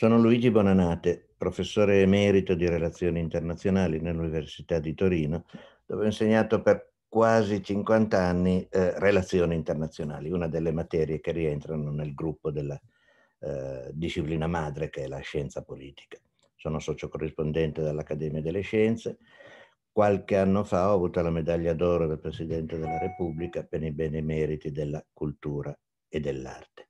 Sono Luigi Bonanate, professore emerito di relazioni internazionali nell'Università di Torino, dove ho insegnato per quasi 50 anni eh, relazioni internazionali, una delle materie che rientrano nel gruppo della eh, disciplina madre che è la scienza politica. Sono socio corrispondente dell'Accademia delle Scienze. Qualche anno fa ho avuto la medaglia d'oro del Presidente della Repubblica per i benemeriti della cultura e dell'arte.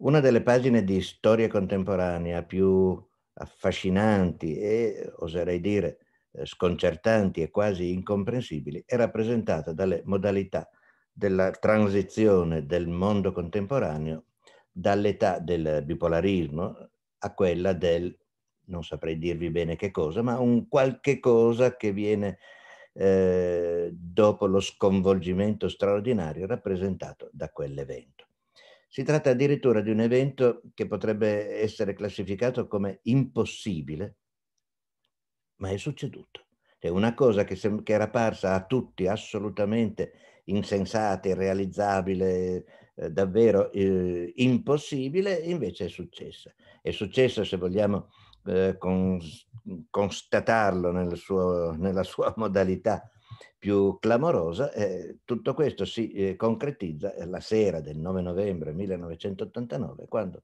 Una delle pagine di storia contemporanea più affascinanti e, oserei dire, eh, sconcertanti e quasi incomprensibili è rappresentata dalle modalità della transizione del mondo contemporaneo dall'età del bipolarismo a quella del, non saprei dirvi bene che cosa, ma un qualche cosa che viene eh, dopo lo sconvolgimento straordinario rappresentato da quell'evento. Si tratta addirittura di un evento che potrebbe essere classificato come impossibile, ma è succeduto. È una cosa che, che era parsa a tutti assolutamente insensata, irrealizzabile, eh, davvero eh, impossibile, invece è successa. È successa, se vogliamo eh, con, constatarlo nel suo, nella sua modalità più clamorosa, eh, tutto questo si eh, concretizza eh, la sera del 9 novembre 1989, quando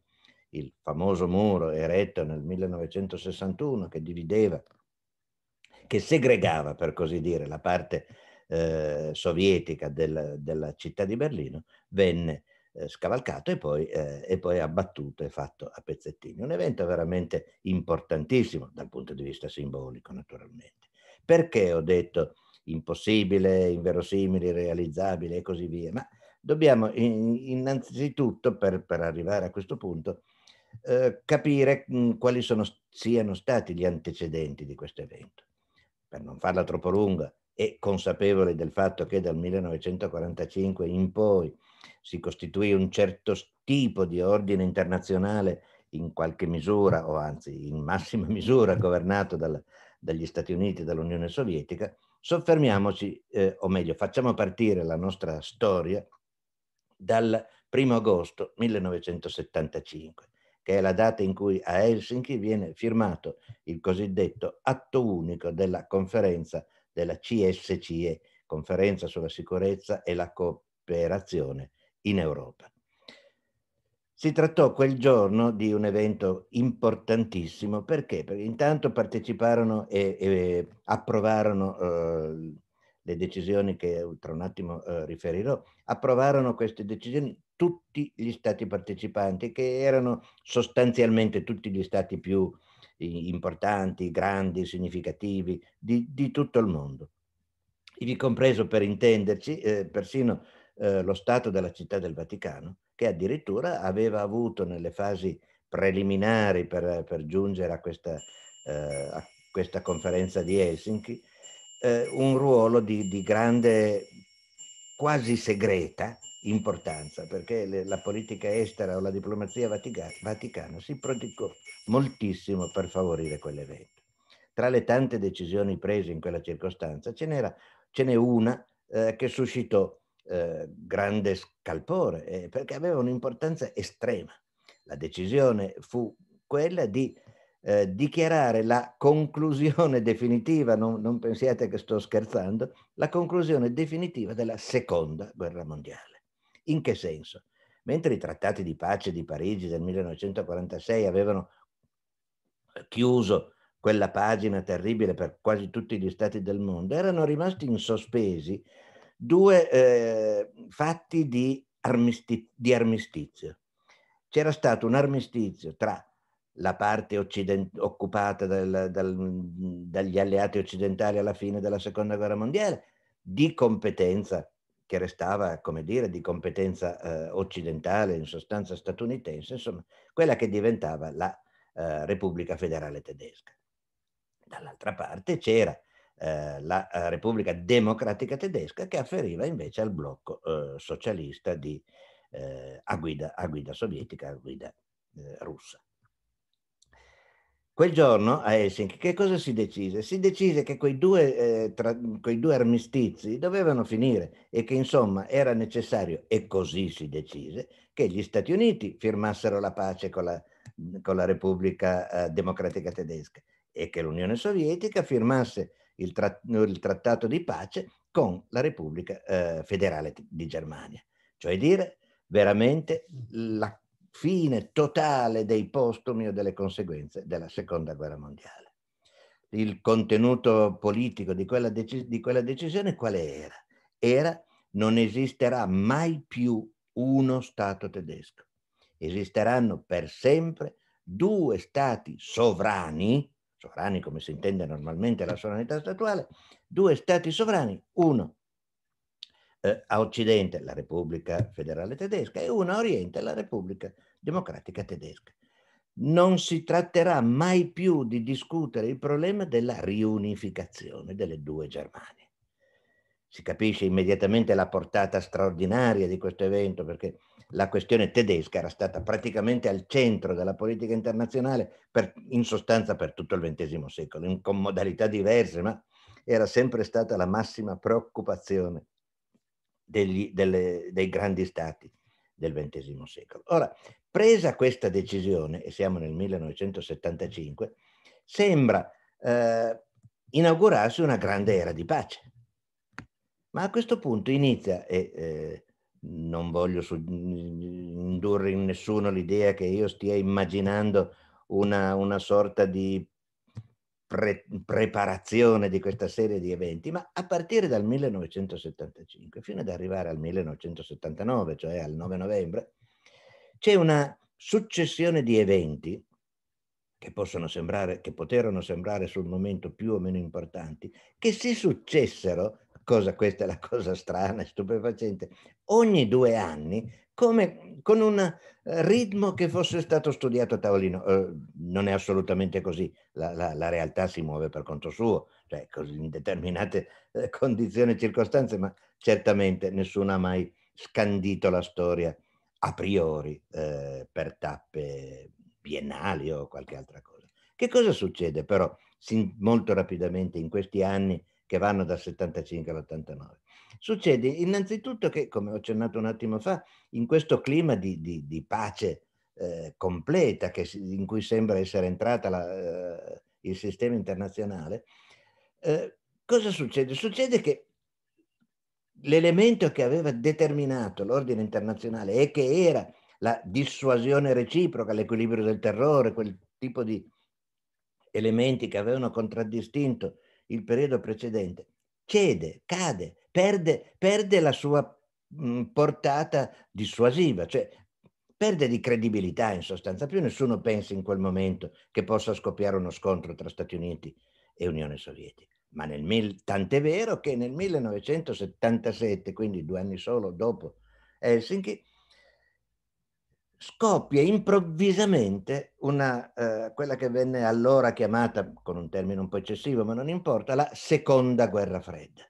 il famoso muro eretto nel 1961 che divideva, che segregava per così dire la parte eh, sovietica del, della città di Berlino, venne eh, scavalcato e poi, eh, e poi, abbattuto e fatto a pezzettini. Un evento veramente importantissimo dal punto di vista simbolico, naturalmente. Perché ho detto impossibile, inverosimile, irrealizzabile e così via, ma dobbiamo innanzitutto, per, per arrivare a questo punto, eh, capire mm, quali sono, siano stati gli antecedenti di questo evento. Per non farla troppo lunga e consapevoli del fatto che dal 1945 in poi si costituì un certo tipo di ordine internazionale in qualche misura, o anzi in massima misura, governato dal, dagli Stati Uniti e dall'Unione Sovietica, Soffermiamoci, eh, o meglio, facciamo partire la nostra storia dal 1 agosto 1975, che è la data in cui a Helsinki viene firmato il cosiddetto atto unico della conferenza della CSCE, conferenza sulla sicurezza e la cooperazione in Europa. Si trattò quel giorno di un evento importantissimo perché, perché intanto parteciparono e, e approvarono eh, le decisioni che tra un attimo eh, riferirò, approvarono queste decisioni tutti gli stati partecipanti che erano sostanzialmente tutti gli stati più importanti, grandi, significativi di, di tutto il mondo, ivi compreso per intenderci eh, persino eh, lo Stato della Città del Vaticano, che addirittura aveva avuto nelle fasi preliminari per, per giungere a questa, eh, a questa, conferenza di Helsinki, eh, un ruolo di, di, grande, quasi segreta importanza, perché le, la politica estera o la diplomazia vatica, vaticana si prodigò moltissimo per favorire quell'evento. Tra le tante decisioni prese in quella circostanza ce, ce n'è una eh, che suscitò eh, grande scalpore, eh, perché aveva un'importanza estrema. La decisione fu quella di eh, dichiarare la conclusione definitiva, non, non pensiate che sto scherzando, la conclusione definitiva della seconda guerra mondiale. In che senso? Mentre i trattati di pace di Parigi del 1946 avevano chiuso quella pagina terribile per quasi tutti gli stati del mondo, erano rimasti in sospesi due eh, fatti di, armisti- di, armistizio. C'era stato un armistizio tra la parte occident- occupata dal, dal, dagli alleati occidentali alla fine della seconda guerra mondiale, di competenza che restava, come dire, di competenza eh, occidentale, in sostanza statunitense, insomma, quella che diventava la eh, Repubblica Federale Tedesca. Dall'altra parte c'era eh, la eh, Repubblica Democratica Tedesca che afferiva invece al blocco eh, socialista di, eh, a, guida, a, guida, sovietica, a guida eh, russa. Quel giorno a Helsinki che cosa si decise? Si decise che quei due, tra, quei due armistizi dovevano finire e che insomma era necessario, e così si decise, che gli Stati Uniti firmassero la pace con la, con la Repubblica Democratica Tedesca e che l'Unione Sovietica firmasse il, tra il trattato di pace con la Repubblica eh, Federale di Germania. Cioè dire veramente mm. la fine totale dei postumi o delle conseguenze della Seconda Guerra Mondiale. Il contenuto politico di quella, di quella decisione quale era? Era non esisterà mai più uno Stato tedesco. Esisteranno per sempre due Stati sovrani sovrani come si intende normalmente la sovranità statuale, due stati sovrani, uno eh, a occidente la Repubblica Federale Tedesca e uno a oriente la Repubblica Democratica Tedesca. Non si tratterà mai più di discutere il problema della riunificazione delle due Germanie si capisce immediatamente la portata straordinaria di questo evento perché la questione tedesca era stata praticamente al centro della politica internazionale per, in sostanza per tutto il XX secolo, in, con modalità diverse, ma era sempre stata la massima preoccupazione degli, delle, dei grandi stati del XX secolo. Ora, presa questa decisione, e siamo nel 1975, sembra eh, inaugurarsi una grande era di pace ma a questo punto inizia, e eh, non voglio su- indurre in nessuno l'idea che io stia immaginando una, una sorta di pre- preparazione di questa serie di eventi, ma a partire dal 1975 fino ad arrivare al 1979, cioè al 9 novembre, c'è una successione di eventi che possono sembrare, che poterono sembrare sul momento più o meno importanti, che si successero cosa questa è la cosa strana, e stupefacente, ogni due anni come con un eh, ritmo che fosse stato studiato a tavolino. Eh, non è assolutamente così, la, la, la, realtà si muove per conto suo, cioè in determinate eh, condizioni e circostanze, ma certamente nessuno ha mai scandito la storia a priori eh, per tappe biennali o qualche altra cosa. Che cosa succede però molto rapidamente in questi anni che vanno dal 75 all'89. Succede innanzitutto che, come ho accennato un attimo fa, in questo clima di, di, di pace eh, completa che, in cui sembra essere entrata la, eh, il sistema internazionale, eh, cosa succede? Succede che l'elemento che aveva determinato l'ordine internazionale e che era la dissuasione reciproca, l'equilibrio del terrore, quel tipo di elementi che avevano contraddistinto il periodo precedente, cede, cade, perde, perde la sua mh, portata dissuasiva, cioè perde di credibilità in sostanza. Più nessuno pensa in quel momento che possa scoppiare uno scontro tra Stati Uniti e Unione Sovietica. Ma nel mil... tant'è vero che nel 1977, quindi due anni solo dopo Helsinki, scoppia improvvisamente una, eh, quella che venne allora chiamata, con un termine un po' eccessivo, ma non importa, la seconda guerra fredda.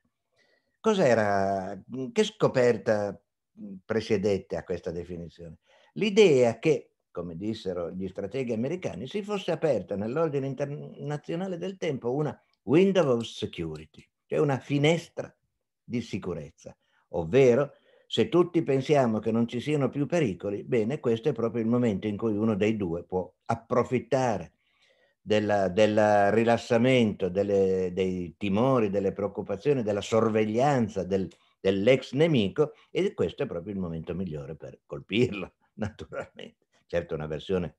Cos'era, mm, che scoperta mm, presiedette a questa definizione? L'idea che, come dissero gli strateghi americani, si fosse aperta nell'ordine internazionale del tempo una window of security, cioè una finestra di sicurezza, ovvero se tutti pensiamo che non ci siano più pericoli, bene, questo è proprio il momento in cui uno dei due può approfittare del rilassamento delle, dei timori, delle preoccupazioni, della sorveglianza del, dell'ex nemico e questo è proprio il momento migliore per colpirlo, naturalmente. Certo una versione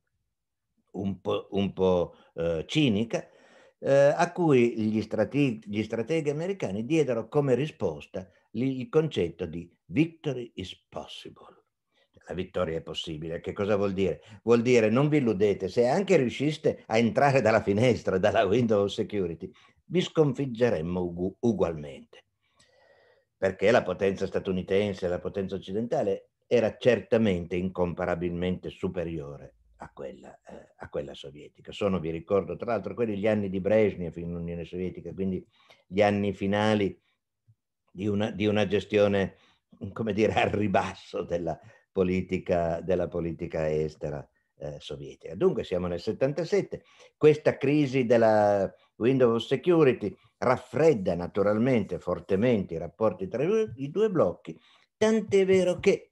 un po', un po eh, cinica, eh, a cui gli, strate- gli, strateghi americani diedero come risposta il concetto di victory is possible. La vittoria è possibile. Che cosa vuol dire? Vuol dire non vi illudete, se anche riusciste a entrare dalla finestra, dalla window security, vi sconfiggeremmo ugu- ugualmente. Perché la potenza statunitense e la potenza occidentale era certamente incomparabilmente superiore a quella, eh, a quella, sovietica. Sono, vi ricordo, tra l'altro, quelli gli anni di Brezhnev in Unione Sovietica, quindi gli anni finali di una, di una gestione, come dire, al ribasso della politica, della politica estera eh, sovietica. Dunque siamo nel 77, questa crisi della Windows Security raffredda naturalmente fortemente i rapporti tra i due blocchi, tant'è vero che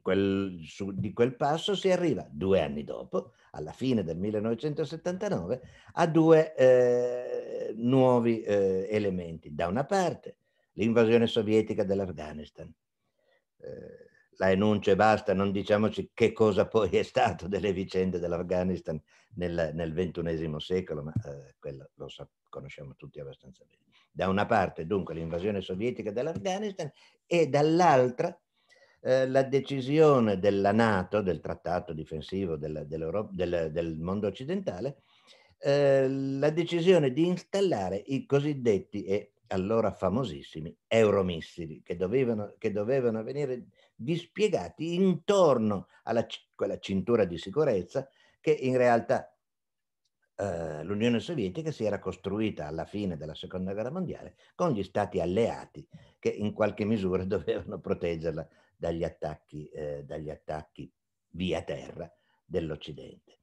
quel, su, di quel passo si arriva due anni dopo, alla fine del 1979, a due eh, nuovi eh, elementi. Da una parte l'invasione sovietica dell'Afghanistan. Eh, la enuncia e basta, non diciamoci che cosa poi è stato delle vicende dell'Afghanistan nel, nel ventunesimo secolo, ma eh, quello lo sa, conosciamo tutti abbastanza bene. Da una parte dunque l'invasione sovietica dell'Afghanistan e dall'altra eh, la decisione della Nato, del trattato difensivo della, del, del, mondo occidentale, eh, la decisione di installare i cosiddetti e allora famosissimi euromissili che dovevano, che dovevano venire dispiegati intorno a quella cintura di sicurezza che in realtà eh, l'Unione Sovietica si era costruita alla fine della Seconda Guerra Mondiale con gli stati alleati che in qualche misura dovevano proteggerla dagli attacchi, eh, dagli attacchi via terra dell'Occidente.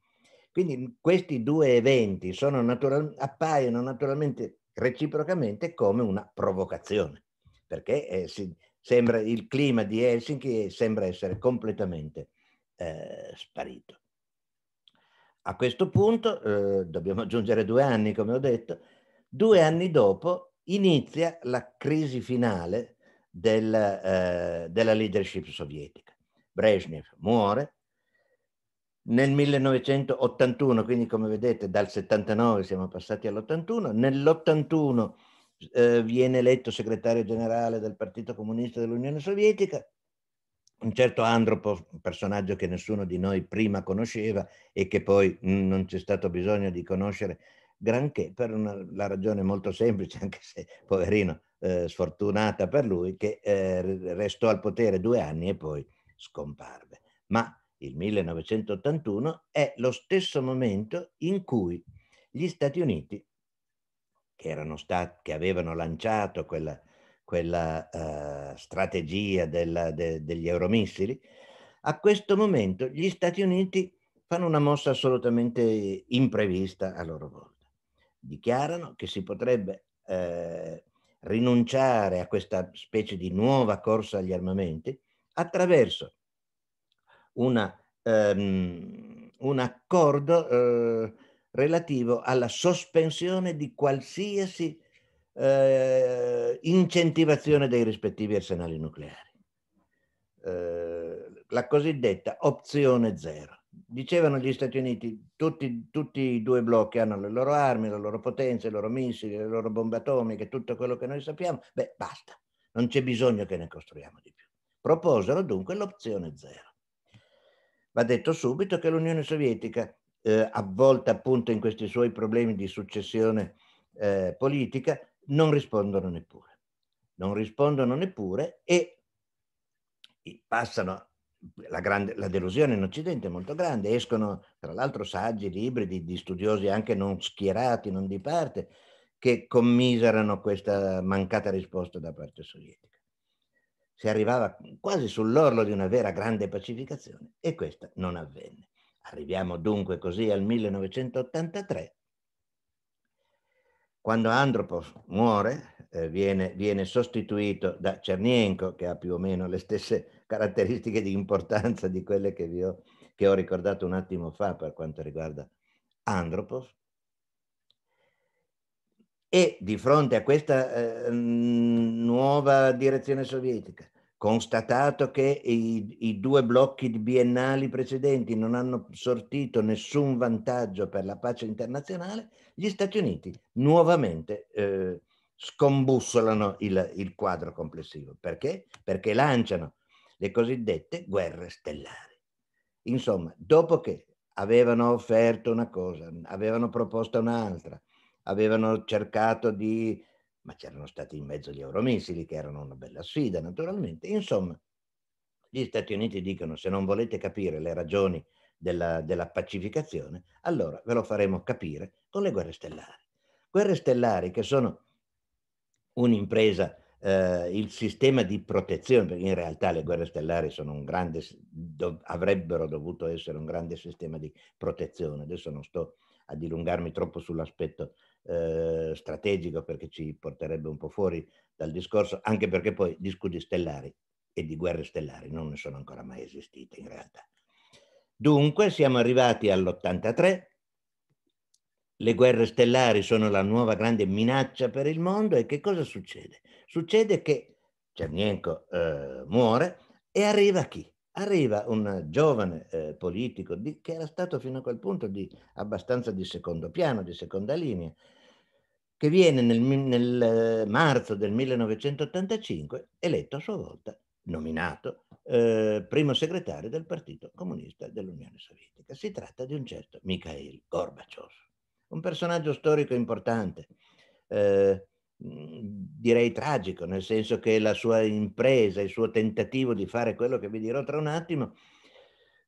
Quindi questi due eventi natural, appaiono naturalmente reciprocamente come una provocazione, perché eh, si, sembra, il clima di Helsinki sembra essere completamente eh, sparito. A questo punto, eh, dobbiamo aggiungere due anni, come ho detto, due anni dopo inizia la crisi finale del, eh, della leadership sovietica. Brezhnev muore. Nel 1981, quindi come vedete dal 79 siamo passati all'81, nell'81 eh, viene eletto segretario generale del Partito Comunista dell'Unione Sovietica, un certo Andropov, un personaggio che nessuno di noi prima conosceva e che poi mh, mm, non c'è stato bisogno di conoscere granché per una, la ragione molto semplice, anche se poverino eh, sfortunata per lui, che eh, restò al potere due anni e poi scomparve. Ma il 1981 è lo stesso momento in cui gli Stati Uniti, che, stati, che avevano lanciato quella, quella uh, strategia della, de, degli euromissili, a questo momento gli Stati Uniti fanno una mossa assolutamente imprevista a loro volta dichiarano che si potrebbe eh, rinunciare a questa specie di nuova corsa agli armamenti attraverso una, um, un accordo eh, relativo alla sospensione di qualsiasi eh, incentivazione dei rispettivi arsenali nucleari, eh, la cosiddetta opzione zero dicevano gli Stati Uniti, tutti, tutti i due blocchi hanno le loro armi, le loro potenze, i loro missili, le loro bombe atomiche, tutto quello che noi sappiamo, beh basta, non c'è bisogno che ne costruiamo di più. Proposero dunque l'opzione zero. Va detto subito che l'Unione Sovietica, eh, avvolta appunto in questi suoi problemi di successione eh, politica, non rispondono neppure. Non rispondono neppure e passano la, grande, la, delusione in Occidente è molto grande, escono tra l'altro saggi, libri di, di, studiosi anche non schierati, non di parte, che commiserano questa mancata risposta da parte sovietica. Si arrivava quasi sull'orlo di una vera grande pacificazione e questa non avvenne. Arriviamo dunque così al 1983 quando Andropov muore, eh, viene, viene, sostituito da Cernienko, che ha più o meno le stesse caratteristiche di importanza di quelle che, vi ho, che ho ricordato un attimo fa per quanto riguarda Andropov. E di fronte a questa eh, nuova direzione sovietica, constatato che i, i, due blocchi biennali precedenti non hanno sortito nessun vantaggio per la pace internazionale, gli Stati Uniti nuovamente eh, scombussolano il, il, quadro complessivo. Perché? Perché lanciano le cosiddette guerre stellari. Insomma, dopo che avevano offerto una cosa, avevano proposto un'altra, avevano cercato di ma c'erano stati in mezzo gli euromissili che erano una bella sfida naturalmente. Insomma, gli Stati Uniti dicono se non volete capire le ragioni della, della pacificazione, allora ve lo faremo capire con le guerre stellari. Guerre stellari che sono un'impresa Uh, il sistema di protezione, perché in realtà le guerre stellari grande, dov, avrebbero dovuto essere un grande sistema di protezione. Adesso non sto a dilungarmi troppo sull'aspetto eh, strategico perché ci porterebbe un po' fuori dal discorso, anche perché poi di scudi stellari e di guerre stellari non ne sono ancora mai esistite in realtà. Dunque siamo arrivati all'83, le guerre stellari sono la nuova grande minaccia per il mondo e che cosa succede? Succede che Cernienko eh, muore e arriva chi? Arriva un giovane eh, politico di, che era stato fino a quel punto di, abbastanza di secondo piano, di seconda linea, che viene nel, nel eh, marzo del 1985 eletto a sua volta, nominato eh, primo segretario del Partito Comunista dell'Unione Sovietica. Si tratta di un certo Mikhail Gorbaciov, un personaggio storico importante, eh, direi tragico, nel senso che la sua impresa, il suo tentativo di fare quello che vi dirò tra un attimo,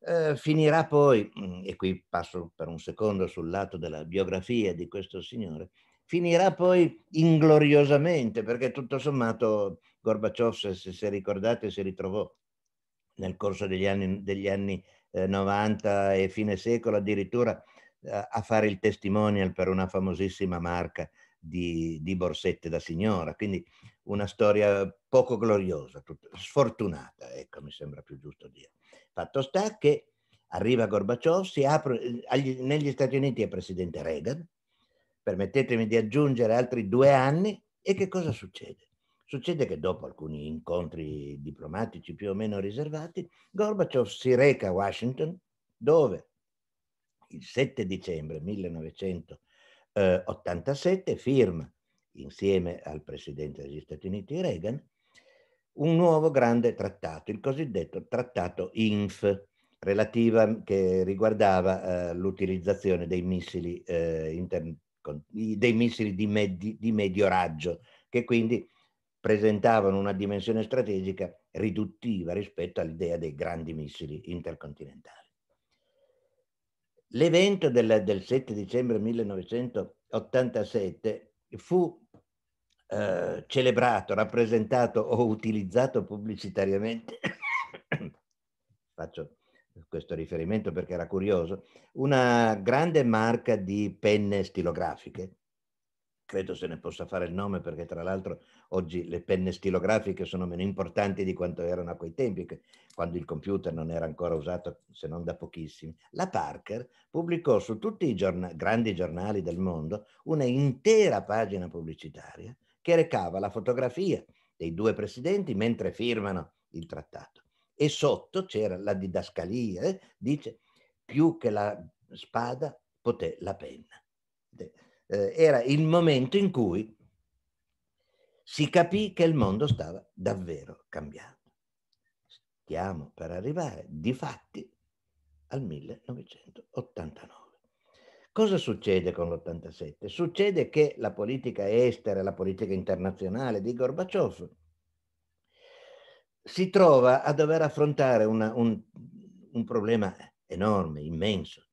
eh, finirà poi, mm, e qui passo per un secondo sul lato della biografia di questo signore, finirà poi ingloriosamente, perché tutto sommato Gorbaciov, se, se ricordate, si ritrovò nel corso degli anni, degli anni eh, 90 e fine secolo addirittura eh, a fare il testimonial per una famosissima marca di, di, borsette da signora, quindi una storia poco gloriosa, tut- sfortunata, ecco mi sembra più giusto dire. Fatto sta che arriva Gorbaciov, si apre, eh, agli, negli Stati Uniti è presidente Reagan, permettetemi di aggiungere altri due anni e che cosa succede? Succede che dopo alcuni incontri diplomatici più o meno riservati, Gorbaciov si reca a Washington dove il 7 dicembre 1987 firma insieme al presidente degli Stati Uniti Reagan un nuovo grande trattato, il cosiddetto trattato INF, relativa, che riguardava eh, l'utilizzazione dei missili eh, inter, con, dei missili di, med, di medio raggio, che quindi presentavano una dimensione strategica riduttiva rispetto all'idea dei grandi missili intercontinentali. L'evento del, del, 7 dicembre 1987 fu eh, celebrato, rappresentato o utilizzato pubblicitariamente, faccio questo riferimento perché era curioso, una grande marca di penne stilografiche, credo se ne possa fare il nome perché tra l'altro oggi le penne stilografiche sono meno importanti di quanto erano a quei tempi, quando il computer non era ancora usato se non da pochissimi. La Parker pubblicò su tutti i giorna- grandi giornali del mondo una intera pagina pubblicitaria che recava la fotografia dei due presidenti mentre firmano il trattato e sotto c'era la didascalia, eh? dice più che la spada poté la penna. Eh, era il momento in cui si capì che il mondo stava davvero cambiando. Stiamo per arrivare di fatti al 1989. Cosa succede con l'87? Succede che la politica estera, la politica internazionale di Gorbaciov si trova a dover affrontare una, un, un problema enorme, immenso.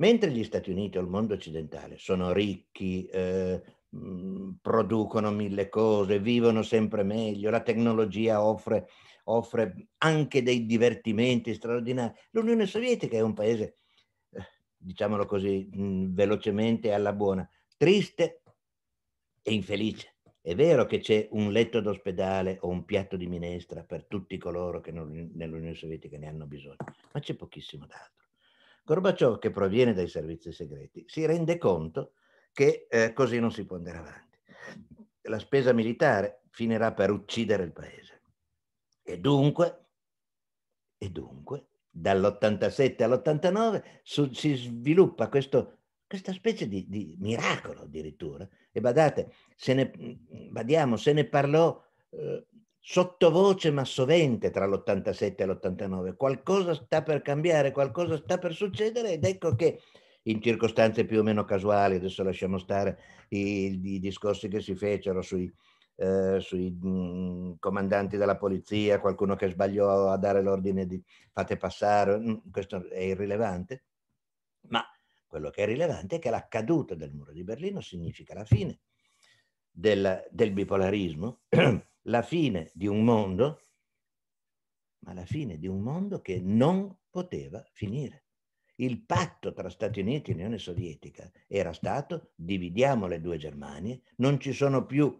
Mentre gli Stati Uniti o il mondo occidentale sono ricchi, eh, mm, producono mille cose, vivono sempre meglio, la tecnologia offre, offre anche dei divertimenti straordinari. L'Unione Sovietica è un paese, eh, diciamolo così, mh, mm, velocemente alla buona, triste e infelice. È vero che c'è un letto d'ospedale o un piatto di minestra per tutti coloro che nell'Unione Sovietica ne hanno bisogno, ma c'è pochissimo d'altro. Gorbaciov, che proviene dai servizi segreti, si rende conto che eh, così non si può andare avanti. La spesa militare finirà per uccidere il paese. E dunque, e dunque dall'87 all'89 su, si sviluppa questo questa specie di, di miracolo addirittura. E badate, se ne, badiamo, se ne parlò eh, sottovoce ma sovente tra l'87 e l'89. Qualcosa sta per cambiare, qualcosa sta per succedere ed ecco che in circostanze più o meno casuali, adesso lasciamo stare i, i discorsi che si fecero sui, eh, sui mh, mm, comandanti della polizia, qualcuno che sbagliò a dare l'ordine di fate passare, mm, questo è irrilevante, ma quello che è rilevante è che la caduta del muro di Berlino significa la fine del, del bipolarismo, la fine di un mondo, ma la fine di un mondo che non poteva finire. Il patto tra Stati Uniti e Unione Sovietica era stato dividiamo le due Germanie, non ci sono più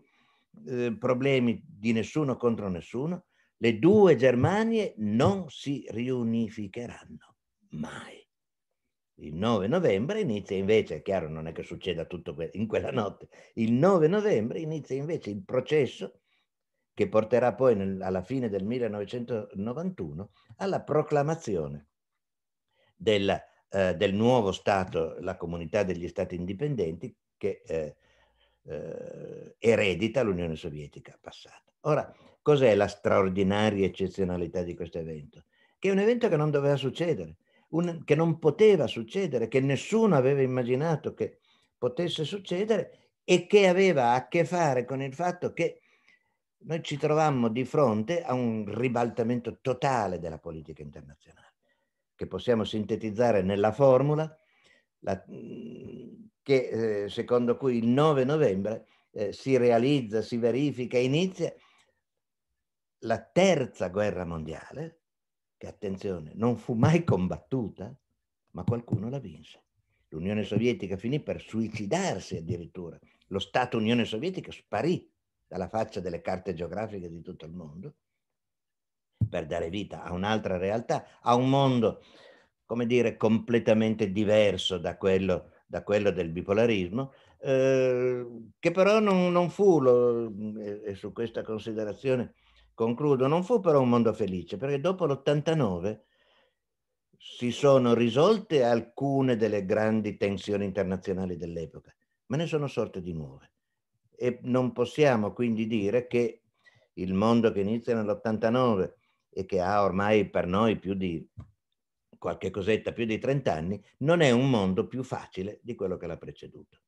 eh, problemi di nessuno contro nessuno, le due Germanie non si riunificheranno mai. Il 9 novembre inizia invece, è chiaro, non è che succeda tutto in quella notte, il 9 novembre inizia invece il processo che porterà poi nel, alla fine del 1991 alla proclamazione della, eh, del nuovo Stato, la comunità degli Stati indipendenti che eh, eh, eredita l'Unione Sovietica passata. Ora, cos'è la straordinaria eccezionalità di questo evento? Che è un evento che non doveva succedere un, che non poteva succedere, che nessuno aveva immaginato che potesse succedere e che aveva a che fare con il fatto che noi ci trovammo di fronte a un ribaltamento totale della politica internazionale, che possiamo sintetizzare nella formula la, che, eh, secondo cui il 9 novembre eh, si realizza, si verifica, inizia la terza guerra mondiale, che attenzione, non fu mai combattuta, ma qualcuno la vinse. L'Unione Sovietica finì per suicidarsi addirittura. Lo Stato Unione Sovietica sparì dalla faccia delle carte geografiche di tutto il mondo per dare vita a un'altra realtà, a un mondo, come dire, completamente diverso da quello, da quello del bipolarismo, eh, che però non, non fu, lo, e, eh, e su questa considerazione Concludo, non fu però un mondo felice, perché dopo l'89 si sono risolte alcune delle grandi tensioni internazionali dell'epoca, ma ne sono sorte di nuove. E non possiamo quindi dire che il mondo che inizia nell'89 e che ha ormai per noi più di qualche cosetta, più di 30 anni, non è un mondo più facile di quello che l'ha preceduto.